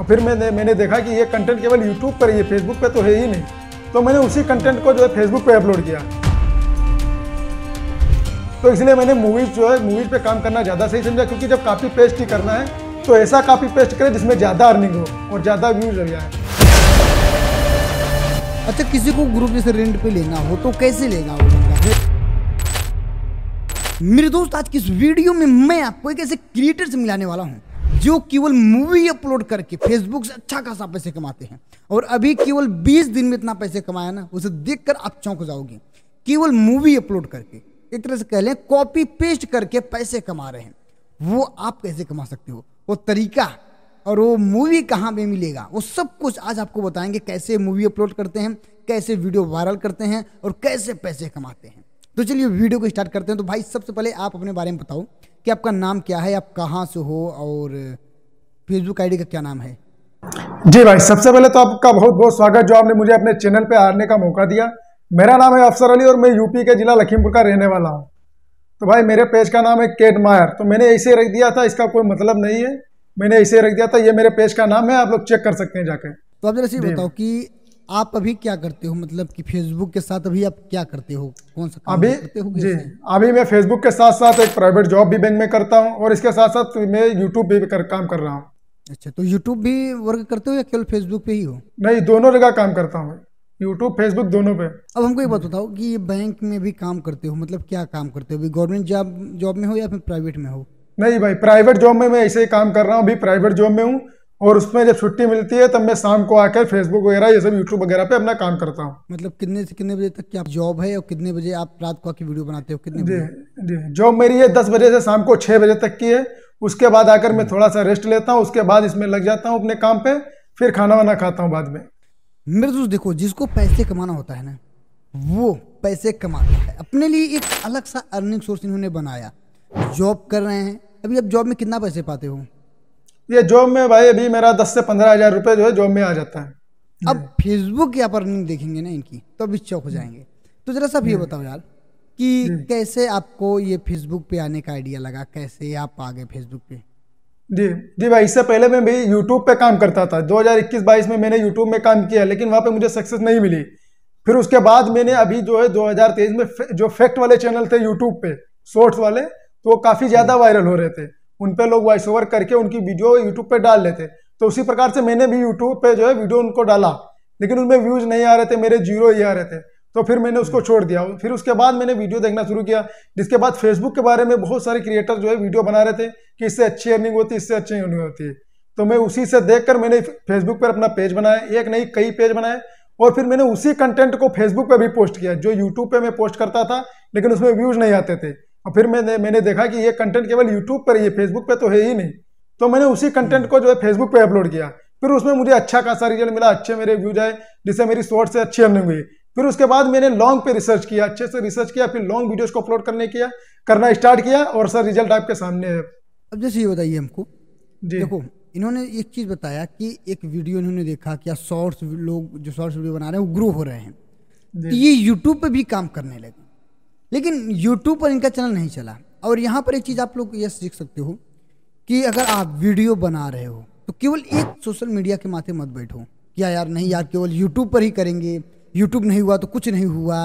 और फिर मैंने मैंने देखा कि ये कंटेंट केवल यूट्यूब पर ही है फेसबुक पर तो है ही नहीं तो मैंने उसी कंटेंट को जो है फेसबुक पर अपलोड किया तो इसलिए मैंने मूवीज़ जो है मूवीज़ पे काम करना ज़्यादा सही समझा क्योंकि जब कापी पेस्ट ही करना है तो ऐसा कापी पेस्ट करें जिसमें ज़्यादा अर्निंग हो और ज़्यादा व्यूज लग जाए अच्छा किसी को ग्रुप जैसे रेंट पे लेना हो तो कैसे लेना मेरे दोस्त आज की इस वीडियो में मैं आपको एक ऐसे क्रिएटर से मिलाने वाला हूँ जो केवल मूवी अपलोड करके फेसबुक से अच्छा खासा पैसे कमाते हैं और अभी केवल 20 दिन में इतना पैसे कमाया ना उसे देखकर आप चौंक जाओगे केवल मूवी अपलोड करके एक तरह से कह लें कॉपी पेस्ट करके पैसे कमा रहे हैं वो आप कैसे कमा सकते हो वो तरीका और वो मूवी कहाँ पे मिलेगा वो सब कुछ आज आपको बताएंगे कैसे मूवी अपलोड करते हैं कैसे वीडियो वायरल करते हैं और कैसे पैसे कमाते हैं तो चलिए वीडियो को स्टार्ट करते हैं तो भाई सबसे पहले आप अपने बारे में बताओ कि आपका नाम क्या है आप कहाँ से हो और फेसबुक आईडी का क्या नाम है जी भाई सबसे पहले तो आपका बहुत बहुत स्वागत जो आपने मुझे अपने चैनल पे आने का मौका दिया मेरा नाम है अफसर अली और मैं यूपी के जिला लखीमपुर का रहने वाला हूँ तो भाई मेरे पेज का नाम है केट मायर तो मैंने ऐसे रख दिया था इसका कोई मतलब नहीं है मैंने ऐसे रख दिया था ये मेरे पेज का नाम है आप लोग चेक कर सकते हैं जाके तो आप जरा बताओ कि आप अभी क्या करते हो मतलब कि फेसबुक के साथ अभी आप क्या करते हो कौन सा अभी करते हो जी अभी मैं फेसबुक के साथ साथ एक प्राइवेट जॉब भी बैंक में करता हूँ और इसके साथ साथ मैं यूट्यूब भी कर, काम कर रहा हूँ अच्छा तो यूट्यूब भी वर्क करते हो या केवल फेसबुक पे ही हो नहीं दोनों जगह काम करता हूँ यूट्यूब फेसबुक दोनों पे अब हमको ये बात बताओ कि ये बैंक में भी काम करते हो मतलब क्या काम करते हो गवर्नमेंट जॉब जॉब में हो या फिर प्राइवेट में हो नहीं भाई प्राइवेट जॉब में मैं ऐसे ही काम कर रहा हूँ अभी प्राइवेट जॉब में हूँ और उसमें जब छुट्टी मिलती है तब मैं शाम को आकर फेसबुक वगैरह ये सब यूट्यूब वगैरह पे अपना काम करता हूँ मतलब कितने से कितने बजे तक की आप जॉब है और कितने बजे आप रात को आके वीडियो बनाते हो कितने जॉब मेरी है दस बजे से शाम को छः बजे तक की है उसके बाद आकर मैं हम्म। थोड़ा सा रेस्ट लेता हूँ उसके बाद इसमें लग जाता हूँ अपने काम पे फिर खाना वाना खाता हूँ बाद में मेरे दोस्त देखो जिसको पैसे कमाना होता है ना वो पैसे कमाता है अपने लिए एक अलग सा अर्निंग सोर्स इन्होंने बनाया जॉब कर रहे हैं अभी आप जॉब में कितना पैसे पाते हो ये जॉब में भाई अभी मेरा दस से पंद्रह हजार रुपये जो है जॉब में आ जाता है अब फेसबुक या पर नहीं देखेंगे ना इनकी तो अभी चौक हो जाएंगे तो जरा सब ये हम्म। बताओ यार कि हम्म। कैसे आपको ये फेसबुक पे आने का आइडिया लगा कैसे आप आ गए फेसबुक पे जी जी भाई इससे पहले मैं भी यूट्यूब पे काम करता था 2021-22 में मैंने यूट्यूब में काम किया लेकिन वहाँ पे मुझे सक्सेस नहीं मिली फिर उसके बाद मैंने अभी जो है 2023 में जो फैक्ट वाले चैनल थे यूट्यूब पे शॉर्ट्स वाले तो वो काफ़ी ज़्यादा वायरल हम्म। हो रहे थे उन पर लोग वॉइस ओवर करके उनकी वीडियो यूट्यूब पर डाल लेते तो उसी प्रकार से मैंने भी यूट्यूब पर जो है वीडियो उनको डाला लेकिन उनमें व्यूज़ नहीं आ रहे थे मेरे जीरो ही आ रहे थे तो फिर मैंने उसको छोड़ दिया फिर उसके बाद मैंने वीडियो देखना शुरू किया जिसके बाद फेसबुक के बारे में बहुत सारे क्रिएटर जो है वीडियो बना रहे थे कि इससे अच्छी अर्निंग होती है इससे अच्छी अर्निंग होती है तो मैं उसी से देखकर मैंने फेसबुक पर अपना पेज बनाया एक नहीं कई पेज बनाए और फिर मैंने उसी कंटेंट को फेसबुक पर भी पोस्ट किया जो यूट्यूब पर मैं पोस्ट करता था लेकिन उसमें व्यूज नहीं आते थे और फिर मैंने मैंने देखा कि ये कंटेंट केवल यूट्यूब पर ये फेसबुक पर तो है ही नहीं तो मैंने उसी कंटेंट हम्म। को जो है फेसबुक पर अपलोड किया फिर उसमें मुझे अच्छा खासा रिजल्ट मिला अच्छे मेरे व्यूज आए जिससे मेरी शॉर्ट से अच्छी अर्निंग हुई फिर उसके बाद मैंने लॉन्ग पे रिसर्च किया अच्छे से रिसर्च किया फिर लॉन्ग वीडियोस को अपलोड करने किया करना स्टार्ट किया और सर रिजल्ट आपके सामने है अब जैसे ये बताइए हमको जी देखो इन्होंने एक चीज़ बताया कि एक वीडियो इन्होंने देखा क्या शॉर्ट्स लोग जो शॉर्ट्स वीडियो बना रहे हैं वो ग्रो हो रहे हैं तो ये यूट्यूब पर भी काम करने लगे लेकिन यूट्यूब पर इनका चैनल नहीं चला और यहाँ पर एक चीज़ आप लोग ये सीख सकते हो कि अगर आप वीडियो बना रहे हो तो केवल एक सोशल मीडिया के माथे मत बैठो क्या यार नहीं यार केवल यूट्यूब पर ही करेंगे यूट्यूब नहीं हुआ तो कुछ नहीं हुआ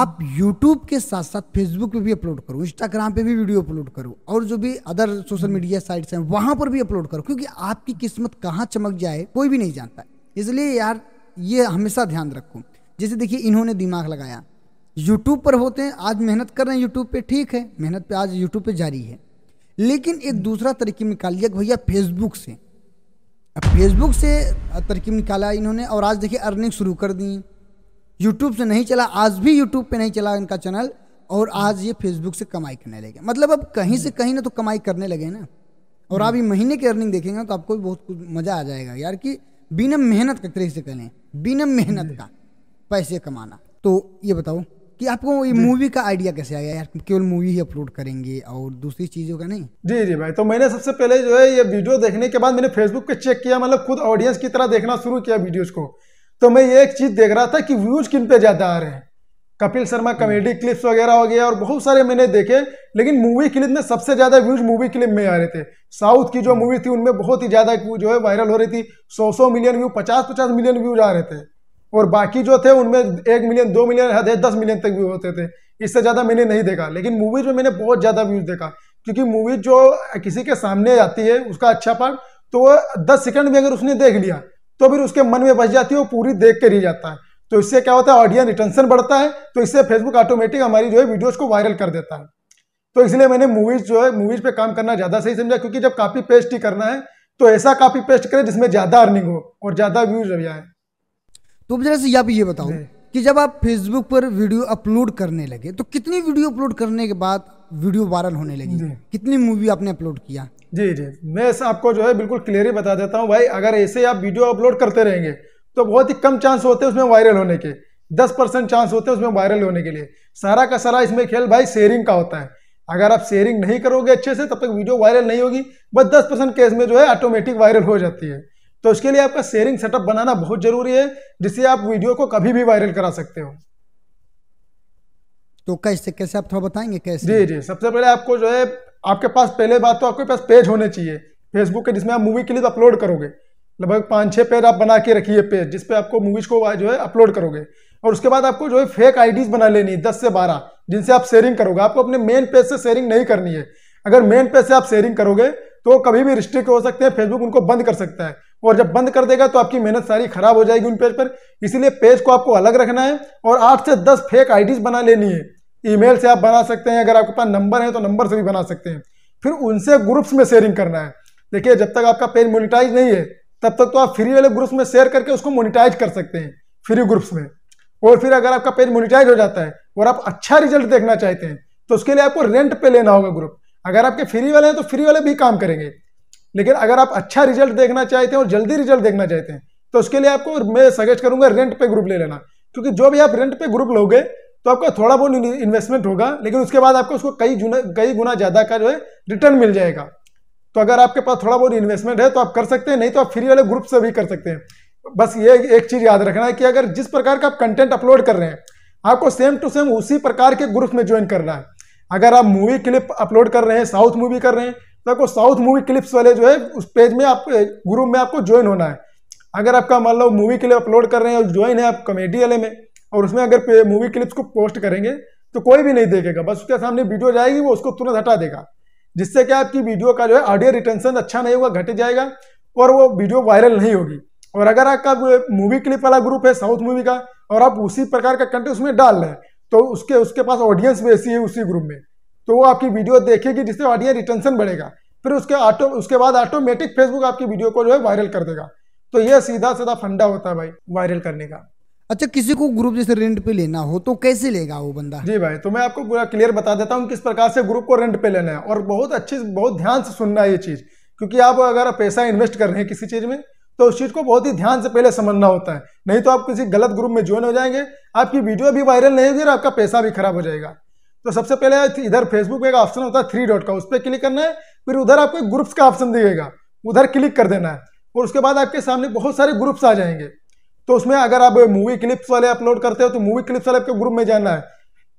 आप यूट्यूब के साथ साथ फेसबुक पे भी अपलोड करो इंस्टाग्राम पे भी वीडियो अपलोड करो और जो भी अदर सोशल मीडिया साइट्स हैं वहाँ पर भी अपलोड करो क्योंकि आपकी किस्मत कहाँ चमक जाए कोई भी नहीं जानता इसलिए यार ये हमेशा ध्यान रखो जैसे देखिए इन्होंने दिमाग लगाया यूट्यूब पर होते हैं आज मेहनत कर रहे हैं यूट्यूब पे ठीक है मेहनत पे आज यूट्यूब पे जारी है लेकिन एक दूसरा तरकीब निकाल लिया भैया फेसबुक से अब फेसबुक से तरकीब निकाला इन्होंने और आज देखिए अर्निंग शुरू कर दी यूट्यूब से नहीं चला आज भी यूट्यूब पे नहीं चला इनका चैनल और आज ये फेसबुक से कमाई करने लगे मतलब अब कहीं से कहीं ना तो कमाई करने लगे ना और आप ही महीने की अर्निंग देखेंगे तो आपको भी बहुत कुछ मज़ा आ जाएगा यार कि बिना मेहनत का तरीके से करें बिना मेहनत का पैसे कमाना तो ये बताओ कि आपको ये मूवी का आइडिया कैसे आया यार केवल मूवी ही अपलोड करेंगे और दूसरी चीज़ों का नहीं जी जी भाई तो मैंने सबसे पहले जो है ये वीडियो देखने के बाद मैंने फेसबुक पे चेक किया मतलब खुद ऑडियंस की तरह देखना शुरू किया वीडियोज को तो मैं ये एक चीज़ देख रहा था कि व्यूज किन पे ज़्यादा आ रहे हैं कपिल शर्मा कॉमेडी हम्म। क्लिप्स वगैरह हो गया और बहुत सारे मैंने देखे लेकिन मूवी क्लिप में सबसे ज़्यादा व्यूज मूवी क्लिप में आ रहे थे साउथ की जो मूवी हम्म। थी उनमें बहुत ही ज़्यादा जो है वायरल हो रही थी सौ सौ मिलियन व्यू पचास पचास मिलियन व्यूज आ रहे थे और बाकी जो थे उनमें एक मिलियन दो मिलियन थे दस मिलियन तक व्यू होते थे इससे ज़्यादा मैंने नहीं देखा लेकिन मूवीज़ में मैंने बहुत ज़्यादा व्यूज़ देखा क्योंकि मूवी जो किसी के सामने आती है उसका अच्छा पार्ट तो वो दस सेकंड में अगर उसने देख लिया तो फिर उसके मन में बच जाती है वो पूरी देख कर ही जाता है तो इससे क्या होता है ऑडियंस रिटेंशन बढ़ता है तो इससे फेसबुक ऑटोमेटिक हमारी जो है वीडियोज़ को वायरल कर देता है तो इसलिए मैंने मूवीज़ जो है मूवीज़ पर काम करना ज़्यादा सही समझा क्योंकि जब कापी पेस्ट ही करना है तो ऐसा कापी पेस्ट करें जिसमें ज़्यादा अर्निंग हो और ज़्यादा व्यूज़ रह जाए तो जरा से आप ये बताओ कि जब आप फेसबुक पर वीडियो अपलोड करने लगे तो कितनी वीडियो अपलोड करने के बाद वीडियो वायरल होने लगी कितनी मूवी आपने अपलोड किया जी जी मैं आपको जो है बिल्कुल क्लियर बता देता हूँ भाई अगर ऐसे आप वीडियो अपलोड करते रहेंगे तो बहुत ही कम चांस होते हैं उसमें वायरल होने के दस परसेंट चांस होते हैं उसमें वायरल होने के लिए सारा का सारा इसमें खेल भाई शेयरिंग का होता है अगर आप शेयरिंग नहीं करोगे अच्छे से तब तक वीडियो वायरल नहीं होगी बस दस परसेंट केस में जो है ऑटोमेटिक वायरल हो जाती है तो इसके लिए आपका शेयरिंग सेटअप बनाना बहुत जरूरी है जिससे आप वीडियो को कभी भी वायरल करा सकते हो तो कैसे कैसे आप थोड़ा बताएंगे कैसे जी जी सबसे पहले आपको जो है आपके पास पहले बात तो आपके पास पेज होने चाहिए फेसबुक के जिसमें आप मूवी के लिए अपलोड करोगे लगभग पाँच छः पेज आप बना के रखिए पेज जिसपे आपको मूवीज को जो है अपलोड करोगे और उसके बाद आपको जो है फेक आईडीज बना लेनी है दस से बारह जिनसे आप शेयरिंग करोगे आपको अपने मेन पेज से शेयरिंग नहीं करनी है अगर मेन पेज से आप शेयरिंग करोगे तो कभी भी रिस्ट्रिक्ट हो सकते हैं फेसबुक उनको बंद कर सकता है और जब बंद कर देगा तो आपकी मेहनत सारी खराब हो जाएगी उन पेज पर इसीलिए पेज को आपको अलग रखना है और आठ से दस फेक आईडीज बना लेनी है ईमेल से आप बना सकते हैं अगर आपके पास नंबर है तो नंबर से भी बना सकते हैं फिर उनसे ग्रुप्स में शेयरिंग करना है देखिए जब तक आपका पेज मोनिटाइज नहीं है तब तक तो आप फ्री वाले ग्रुप्स में शेयर करके उसको मोनिटाइज कर सकते हैं फ्री ग्रुप्स में और फिर अगर आपका पेज मोनिटाइज हो जाता है और आप अच्छा रिजल्ट देखना चाहते हैं तो उसके लिए आपको रेंट पे लेना होगा ग्रुप अगर आपके फ्री वाले हैं तो फ्री वाले भी काम करेंगे लेकिन अगर आप अच्छा रिजल्ट देखना चाहते हैं और जल्दी रिजल्ट देखना चाहते हैं तो उसके लिए आपको मैं सजेस्ट करूंगा रेंट पे ग्रुप ले लेना क्योंकि जो भी आप रेंट पे ग्रुप लोगे तो आपका थोड़ा बहुत इन्वेस्टमेंट होगा लेकिन उसके बाद आपको उसको कई गुना कई गुना ज़्यादा का जो है रिटर्न मिल जाएगा तो अगर आपके पास थोड़ा बहुत इन्वेस्टमेंट है तो आप कर सकते हैं नहीं तो आप फ्री वाले ग्रुप से भी कर सकते हैं बस ये एक चीज़ याद रखना है कि अगर जिस प्रकार का आप कंटेंट अपलोड कर रहे हैं आपको सेम टू सेम उसी प्रकार के ग्रुप में ज्वाइन करना है अगर आप मूवी क्लिप अपलोड कर रहे हैं साउथ मूवी कर रहे हैं आपको साउथ मूवी क्लिप्स वाले जो है उस पेज में आप ग्रुप में आपको ज्वाइन होना है अगर आपका मान लो मूवी क्लिप अपलोड कर रहे हैं और ज्वाइन है आप कॉमेडी वाले में और उसमें अगर मूवी क्लिप्स को पोस्ट करेंगे तो कोई भी नहीं देखेगा बस उसके सामने वीडियो जाएगी वो उसको तुरंत हटा देगा जिससे क्या आपकी वीडियो का जो है ऑडियो रिटेंशन अच्छा नहीं होगा घट जाएगा और वो वीडियो वायरल नहीं होगी और अगर आपका मूवी क्लिप वाला ग्रुप है साउथ मूवी का और आप उसी प्रकार का कंटेंट उसमें डाल रहे हैं तो उसके उसके पास ऑडियंस भी ऐसी है उसी ग्रुप में तो वो आपकी वीडियो देखेगी जिससे ऑडियंस रिटेंशन बढ़ेगा फिर उसके ऑटो उसके बाद ऑटोमेटिक फेसबुक आपकी वीडियो को जो है वायरल कर देगा तो ये सीधा सीधा फंडा होता है भाई वायरल करने का अच्छा किसी को ग्रुप जैसे रेंट पे लेना हो तो कैसे लेगा वो बंदा जी भाई तो मैं आपको पूरा क्लियर बता देता हूँ किस प्रकार से ग्रुप को रेंट पे लेना है और बहुत अच्छी बहुत ध्यान से सुनना है ये चीज़ क्योंकि आप अगर पैसा इन्वेस्ट कर रहे हैं किसी चीज़ में तो उस चीज़ को बहुत ही ध्यान से पहले समझना होता है नहीं तो आप किसी गलत ग्रुप में ज्वाइन हो जाएंगे आपकी वीडियो भी वायरल नहीं होगी और आपका पैसा भी खराब हो जाएगा तो सबसे पहले इधर फेसबुक का एक ऑप्शन होता है थ्री डॉट का उस पर क्लिक करना है फिर उधर आपको ग्रुप्स का ऑप्शन दिखेगा उधर क्लिक कर देना है और उसके बाद आपके सामने बहुत सारे ग्रुप्स आ जाएंगे तो उसमें अगर आप मूवी क्लिप्स वाले अपलोड करते हो तो मूवी क्लिप्स वाले आपके ग्रुप में जाना है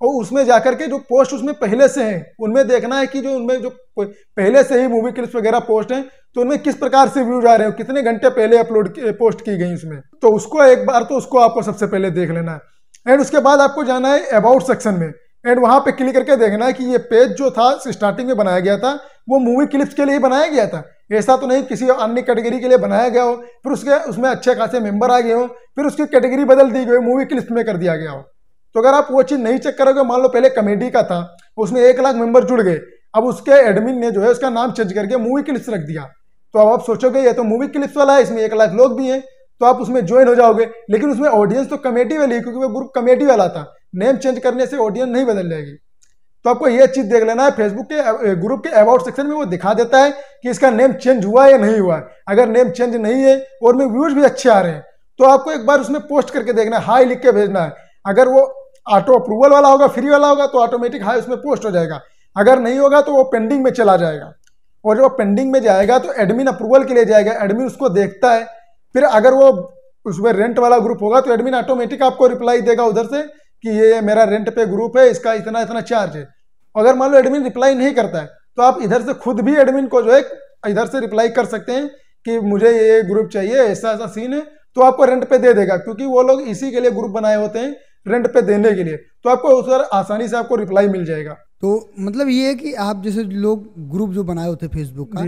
और उसमें जाकर के जो पोस्ट उसमें पहले से हैं उनमें देखना है कि जो उनमें जो पहले से ही मूवी क्लिप्स वगैरह पोस्ट हैं तो उनमें किस प्रकार से व्यूज आ रहे हो कितने घंटे पहले अपलोड पोस्ट की गई उसमें तो उसको एक बार तो उसको आपको सबसे पहले देख लेना है एंड उसके बाद आपको जाना है अबाउट सेक्शन में एंड वहाँ पे क्लिक करके देखना कि ये पेज जो था स्टार्टिंग में बनाया गया था वो मूवी क्लिप्स के लिए बनाया गया था ऐसा तो नहीं किसी अन्य कैटेगरी के लिए बनाया गया हो फिर उसके उसमें अच्छे खासे मेंबर आ गए हो फिर उसकी कैटेगरी बदल दी गई मूवी क्लिप्स में कर दिया गया हो तो अगर आप वो चीज़ नहीं चेक करोगे मान लो पहले कमेडी का था उसमें एक लाख मेंबर जुड़ गए अब उसके एडमिन ने जो है उसका नाम चेंज करके मूवी क्लिप्स रख दिया तो अब आप सोचोगे ये तो मूवी क्लिप्स वाला है इसमें एक लाख लोग भी हैं तो आप उसमें ज्वाइन हो जाओगे लेकिन उसमें ऑडियंस तो कमेटी वाली है क्योंकि वो ग्रुप कमेटी वाला था नेम चेंज करने से ऑडियंस नहीं बदल जाएगी तो आपको यह चीज देख लेना है फेसबुक के ग्रुप के अबाउट सेक्शन में वो दिखा देता है कि इसका नेम चेंज हुआ या नहीं हुआ अगर नेम चेंज नहीं है और में व्यूज भी अच्छे आ रहे हैं तो आपको एक बार उसमें पोस्ट करके देखना है हाई लिख के भेजना है अगर वो ऑटो अप्रूवल वाला होगा फ्री वाला होगा तो ऑटोमेटिक हाई उसमें पोस्ट हो जाएगा अगर नहीं होगा तो वो पेंडिंग में चला जाएगा और जब पेंडिंग में जाएगा तो एडमिन अप्रूवल के लिए जाएगा एडमिन उसको देखता है फिर अगर वो उसमें रेंट वाला ग्रुप होगा तो एडमिन ऑटोमेटिक आपको रिप्लाई देगा उधर से कि ये मेरा रेंट पे ग्रुप है इसका इतना इतना चार्ज है अगर मान लो एडमिन रिप्लाई नहीं करता है तो आप इधर से खुद भी एडमिन को जो है इधर से रिप्लाई कर सकते हैं कि मुझे ये ग्रुप चाहिए ऐसा ऐसा सीन है तो आपको रेंट पे दे देगा क्योंकि वो लोग इसी के लिए ग्रुप बनाए होते हैं रेंट पे देने के लिए तो आपको उस पर आसानी से आपको रिप्लाई मिल जाएगा तो मतलब ये है कि आप जैसे लोग ग्रुप जो बनाए होते हैं फेसबुक का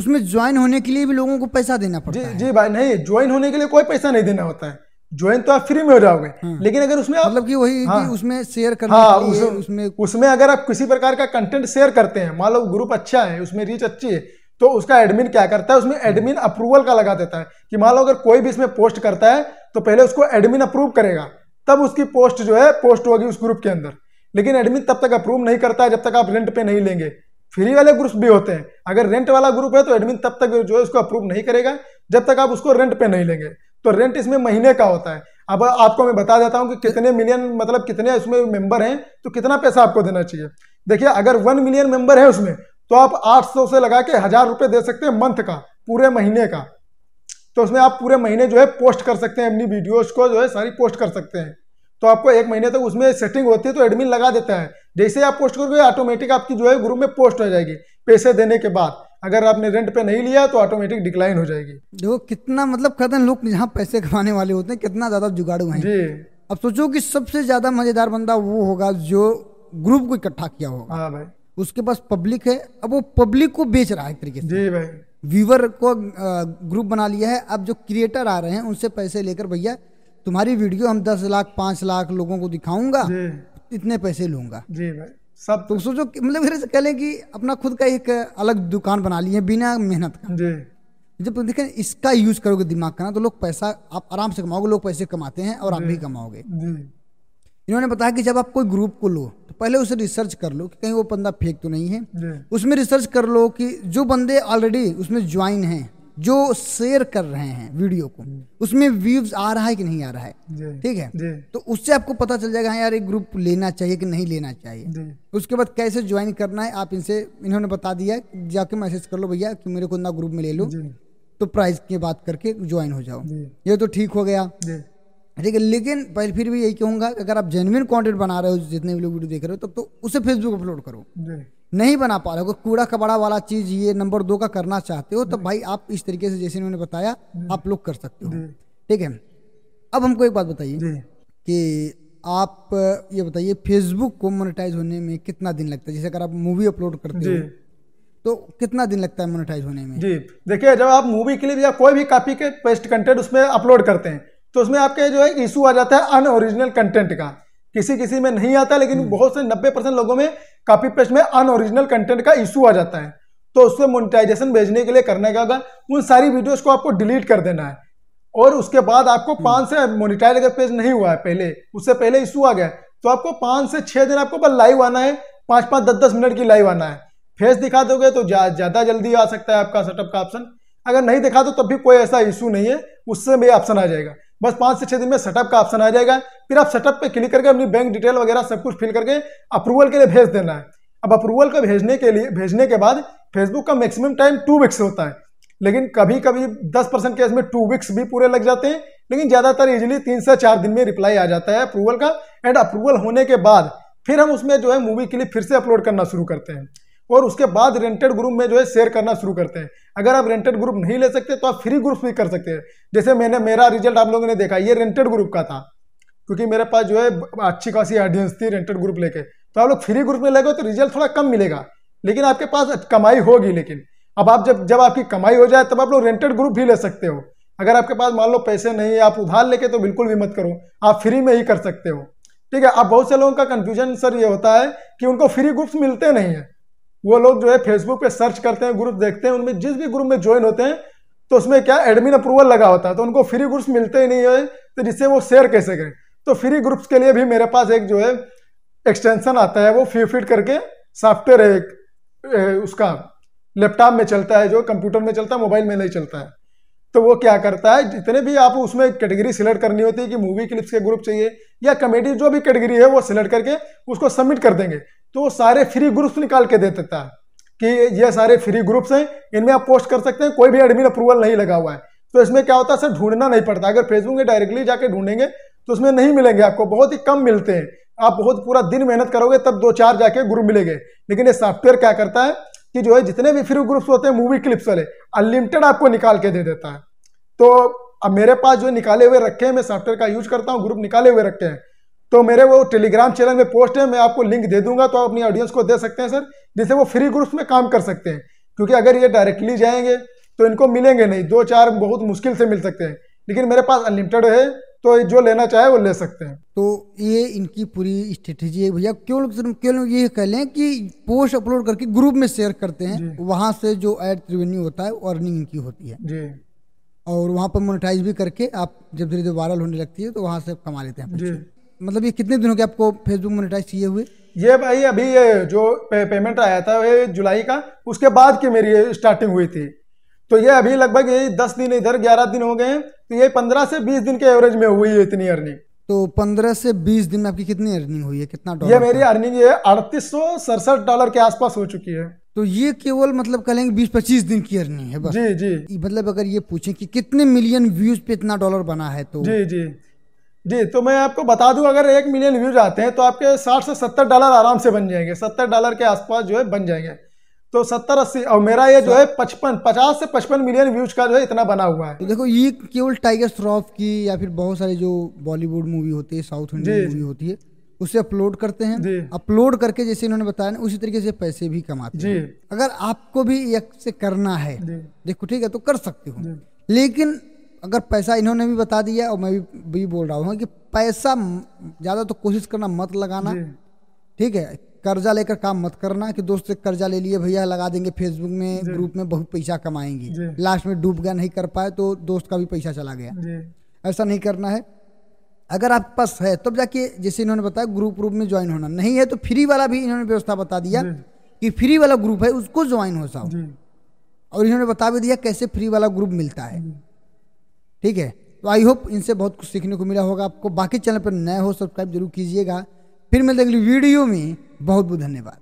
उसमें ज्वाइन होने के लिए भी लोगों को पैसा देना पड़ता जी, है जी भाई नहीं ज्वाइन होने के लिए कोई पैसा नहीं देना होता है ज्वाइन तो आप फ्री में हो जाओगे हाँ। लेकिन अगर उसमें मतलब कि वही हाँ, कि उसमें शेयर करने हाँ, उस, उसमें उसमें अगर आप किसी प्रकार का कंटेंट शेयर करते हैं मान लो ग्रुप अच्छा है उसमें रीच अच्छी है तो उसका एडमिन क्या करता है उसमें एडमिन हाँ। अप्रूवल का लगा देता है कि मान लो अगर कोई भी इसमें पोस्ट करता है तो पहले उसको एडमिन अप्रूव करेगा तब उसकी पोस्ट जो है पोस्ट होगी उस ग्रुप के अंदर लेकिन एडमिन तब तक अप्रूव नहीं करता है जब तक आप रेंट पे नहीं लेंगे फ्री वाले ग्रुप भी होते हैं अगर रेंट वाला ग्रुप है तो एडमिन तब तक जो है उसको अप्रूव नहीं करेगा जब तक आप उसको रेंट पे नहीं लेंगे तो रेंट इसमें महीने का होता है अब आपको मैं बता देता हूँ कि कितने मिलियन मतलब कितने उसमें मेंबर हैं तो कितना पैसा आपको देना चाहिए देखिए अगर वन मिलियन मेंबर है उसमें तो आप सौ से लगा के हजार रुपये दे सकते हैं मंथ का पूरे महीने का तो उसमें आप पूरे महीने जो है पोस्ट कर सकते हैं अपनी वीडियोज को जो है सारी पोस्ट कर सकते हैं तो आपको एक महीने तक तो उसमें सेटिंग होती है तो एडमिन लगा देता है जैसे आप पोस्ट करोगे ऑटोमेटिक आपकी जो है ग्रुप में पोस्ट हो जाएगी पैसे देने के बाद अगर आपने रेंट पे नहीं लिया तो ऑटोमेटिक डिक्लाइन हो जाएगी देखो कितना मतलब कहते हैं लोग यहाँ पैसे कमाने वाले होते हैं कितना ज़्यादा जुगाड़ू हैं जी अब सोचो कि सबसे ज़्यादा मज़ेदार बंदा वो होगा जो ग्रुप को इकट्ठा किया होगा हाँ भाई उसके पास पब्लिक है अब वो पब्लिक को बेच रहा है तरीके से जी भाई व्यूवर को ग्रुप बना लिया है अब जो क्रिएटर आ रहे हैं उनसे पैसे लेकर भैया तुम्हारी वीडियो हम दस लाख पांच लाख लोगों को दिखाऊंगा इतने पैसे लूंगा जी भाई सब तो सोचो मतलब फिर कह लें कि अपना खुद का एक अलग दुकान बना ली है बिना मेहनत का जी जब देखें इसका यूज करोगे दिमाग का ना तो लोग पैसा आप आराम से कमाओगे लोग पैसे कमाते हैं और आप भी कमाओगे इन्होंने बताया कि जब आप कोई ग्रुप को लो तो पहले उसे रिसर्च कर लो कि कहीं वो बंदा फेक तो नहीं है उसमें रिसर्च कर लो कि जो बंदे ऑलरेडी उसमें ज्वाइन हैं जो शेयर कर रहे हैं वीडियो को हम्म। उसमें व्यूज आ रहा है कि नहीं आ रहा है ठीक है तो उससे आपको पता चल जाएगा हाँ यार एक ग्रुप लेना चाहिए कि नहीं लेना चाहिए उसके बाद कैसे ज्वाइन करना है आप इनसे इन्होंने बता दिया जाके मैसेज कर लो भैया कि मेरे को ना ग्रुप में ले लो तो प्राइस की बात करके ज्वाइन हो जाओ ये तो ठीक हो गया ठीक है लेकिन पहले फिर भी यही कहूंगा अगर आप जेनविन कंटेंट बना रहे हो जितने भी लोग वीडियो देख रहे हो तब तो, तो उसे फेसबुक अपलोड करो नहीं बना पा रहे हो कूड़ा कबाड़ा वाला चीज ये नंबर दो का करना चाहते हो तो भाई आप इस तरीके से जैसे उन्होंने बताया आप लोग कर सकते हो ठीक है अब हमको एक बात बताइए कि आप ये बताइए फेसबुक को मोनेटाइज होने में कितना दिन लगता है जैसे अगर आप मूवी अपलोड करते हो तो कितना दिन लगता है मोनेटाइज होने में जी देखिए जब आप मूवी क्लिप या कोई भी कॉपी के पेस्ट कंटेंट उसमें अपलोड करते हैं तो उसमें आपके जो है इशू आ जाता है अनओरिजिनल कंटेंट का किसी किसी में नहीं आता लेकिन बहुत से नब्बे परसेंट लोगों में कॉपी पेस्ट में अनओरिजिनल कंटेंट का इशू आ जाता है तो उसमें मोनिटाइजेशन भेजने के लिए करने का होगा उन सारी वीडियोस को आपको डिलीट कर देना है और उसके बाद आपको हम्म। पाँच से मोनिटाइज अगर पेज नहीं हुआ है पहले उससे पहले इशू आ गया तो आपको पाँच से छः दिन आपको बस लाइव आना है पाँच पाँच दस दस मिनट की लाइव आना है फेस दिखा दोगे तो ज़्यादा जल्दी आ सकता है आपका सेटअप का ऑप्शन अगर नहीं दिखा तो तब भी कोई ऐसा इशू नहीं है उससे भी ऑप्शन आ जाएगा बस पाँच से छः दिन में सेटअप का ऑप्शन आ जाएगा फिर आप सेटअप पे क्लिक करके अपनी बैंक डिटेल वगैरह सब कुछ फिल करके अप्रूवल के लिए भेज देना है अब अप्रूवल का भेजने के लिए भेजने के बाद फेसबुक का मैक्सिमम टाइम टू वीक्स होता है लेकिन कभी कभी दस परसेंट केस में टू वीक्स भी पूरे लग जाते हैं लेकिन ज़्यादातर इजिली तीन से चार दिन में रिप्लाई आ जाता है अप्रूवल का एंड अप्रूवल होने के बाद फिर हम उसमें जो है मूवी क्लिप फिर से अपलोड करना शुरू करते हैं और उसके बाद रेंटेड ग्रुप में जो है शेयर करना शुरू करते हैं अगर आप रेंटेड ग्रुप नहीं ले सकते तो आप फ्री ग्रुप भी कर सकते हैं जैसे मैंने मेरा रिजल्ट आप लोगों ने देखा ये रेंटेड ग्रुप का था क्योंकि मेरे पास जो है अच्छी खासी ऑडियंस थी रेंटेड ग्रुप लेके तो आप लोग फ्री ग्रुप में लेगे तो रिजल्ट थोड़ा कम मिलेगा लेकिन आपके पास कमाई होगी लेकिन अब आप जब जब आपकी कमाई हो जाए तब आप लोग रेंटेड ग्रुप भी ले सकते हो अगर आपके पास मान लो पैसे नहीं है आप उधार लेके तो बिल्कुल भी मत करो आप फ्री में ही कर सकते हो ठीक है अब बहुत से लोगों का कन्फ्यूजन सर ये होता है कि उनको फ्री ग्रुप्स मिलते नहीं है वो लोग जो है फेसबुक पे सर्च करते हैं ग्रुप देखते हैं उनमें जिस भी ग्रुप में ज्वाइन होते हैं तो उसमें क्या एडमिन अप्रूवल लगा होता है तो उनको फ्री ग्रुप्स मिलते ही नहीं है तो जिससे वो शेयर कैसे करें तो फ्री ग्रुप्स के लिए भी मेरे पास एक जो है एक्सटेंशन आता है वो फी फिट करके सॉफ्टवेयर है एक उसका लैपटॉप में चलता है जो कंप्यूटर में चलता है मोबाइल में नहीं चलता है तो वो क्या करता है जितने भी आप उसमें कैटेगरी सिलेक्ट करनी होती है कि मूवी क्लिप्स के ग्रुप चाहिए या कमेडी जो भी कैटेगरी है वो सिलेक्ट करके उसको सबमिट कर देंगे तो सारे फ्री ग्रुप्स निकाल के दे देता है कि ये सारे फ्री ग्रुप्स हैं इनमें आप पोस्ट कर सकते हैं कोई भी एडमिन अप्रूवल नहीं लगा हुआ है तो इसमें क्या होता है सर ढूंढना नहीं पड़ता अगर फेसबुक में डायरेक्टली जाके ढूंढेंगे तो उसमें नहीं मिलेंगे आपको बहुत ही कम मिलते हैं आप बहुत पूरा दिन मेहनत करोगे तब दो चार जाके ग्रुप मिलेंगे लेकिन ये सॉफ्टवेयर क्या करता है कि जो है जितने भी फ्री ग्रुप्स होते हैं मूवी क्लिप्स वाले अनलिमिटेड आपको निकाल के दे देता है तो अब मेरे पास जो निकाले हुए रखे हैं मैं सॉफ्टवेयर का यूज करता हूँ ग्रुप निकाले हुए रखे हैं तो मेरे वो टेलीग्राम चैनल में पोस्ट है मैं आपको लिंक दे दूंगा तो आप अपनी ऑडियंस को दे सकते हैं सर जिससे वो फ्री ग्रुप्स में काम कर सकते हैं क्योंकि अगर ये डायरेक्टली जाएंगे तो इनको मिलेंगे नहीं दो चार बहुत मुश्किल से मिल सकते हैं लेकिन मेरे पास अनलिमिटेड है तो जो लेना चाहे वो ले सकते हैं तो ये इनकी पूरी स्ट्रेटेजी है भैया क्यों लोग क्यों ये कह लें कि पोस्ट अपलोड करके ग्रुप में शेयर करते हैं वहाँ से जो एड रिवेन्यू होता है वो अर्निंग इनकी होती है जी और वहाँ पर मोनिटाइज भी करके आप जब धीरे धीरे वायरल होने लगती है तो वहाँ से कमा लेते हैं जी मतलब ये कितने दिनों के आपको फेसबुक मोनेटाइज किए हुए ये भाई अभी ये जो पे, पेमेंट आया था जुलाई का उसके बाद की मेरी स्टार्टिंग हुई थी तो ये अभी लगभग यही दस दिन इधर ग्यारह दिन हो गए हैं तो ये पंद्रह से बीस दिन के एवरेज में हुई है इतनी अर्निंग तो पंद्रह से बीस दिन में आपकी कितनी अर्निंग हुई है कितना डॉलर ये मेरी अर्निंग ये अड़तीस सौ सड़सठ डॉलर के आसपास हो चुकी है तो ये केवल मतलब कहेंगे बीस पच्चीस दिन की अर्निंग है बस जी जी मतलब अगर ये पूछे कि कितने मिलियन व्यूज पे इतना डॉलर बना है तो जी जी जी तो मैं आपको बता दूं अगर एक मिलियन व्यूज आते हैं तो आपके साठ से सत्तर डॉलर आराम से बन जाएंगे सत्तर डॉलर के आसपास जो है बन जाएंगे तो सत्तर अस्सी और मेरा ये जो है पचपन पचास से पचपन मिलियन व्यूज का जो है इतना बना हुआ है तो देखो ये केवल टाइगर श्रॉफ की या फिर बहुत सारी जो बॉलीवुड मूवी होती है साउथ इंडियन मूवी होती है उसे अपलोड करते हैं अपलोड करके जैसे इन्होंने बताया ना उसी तरीके से पैसे भी कमाते हैं अगर आपको भी एक से करना है देखो ठीक है तो कर सकते हो लेकिन अगर पैसा इन्होंने भी बता दिया और मैं भी, भी बोल रहा हूँ कि पैसा ज़्यादा तो कोशिश करना मत लगाना ठीक है कर्जा लेकर काम मत करना कि दोस्त से कर्जा ले लिए भैया लगा देंगे फेसबुक में ग्रुप में बहुत पैसा कमाएंगे लास्ट में डूब गया नहीं कर पाए तो दोस्त का भी पैसा चला गया ऐसा नहीं करना है अगर आप पास है तब तो जाके जैसे इन्होंने बताया ग्रुप ग्रुप में ज्वाइन होना नहीं है तो फ्री वाला भी इन्होंने व्यवस्था बता दिया कि फ्री वाला ग्रुप है उसको ज्वाइन हो जाओ और इन्होंने बता भी दिया कैसे फ्री वाला ग्रुप मिलता है ठीक है तो आई होप इनसे बहुत कुछ सीखने को मिला होगा आपको बाकी चैनल पर नए हो सब्सक्राइब जरूर कीजिएगा फिर मिलते अगली वीडियो में बहुत बहुत धन्यवाद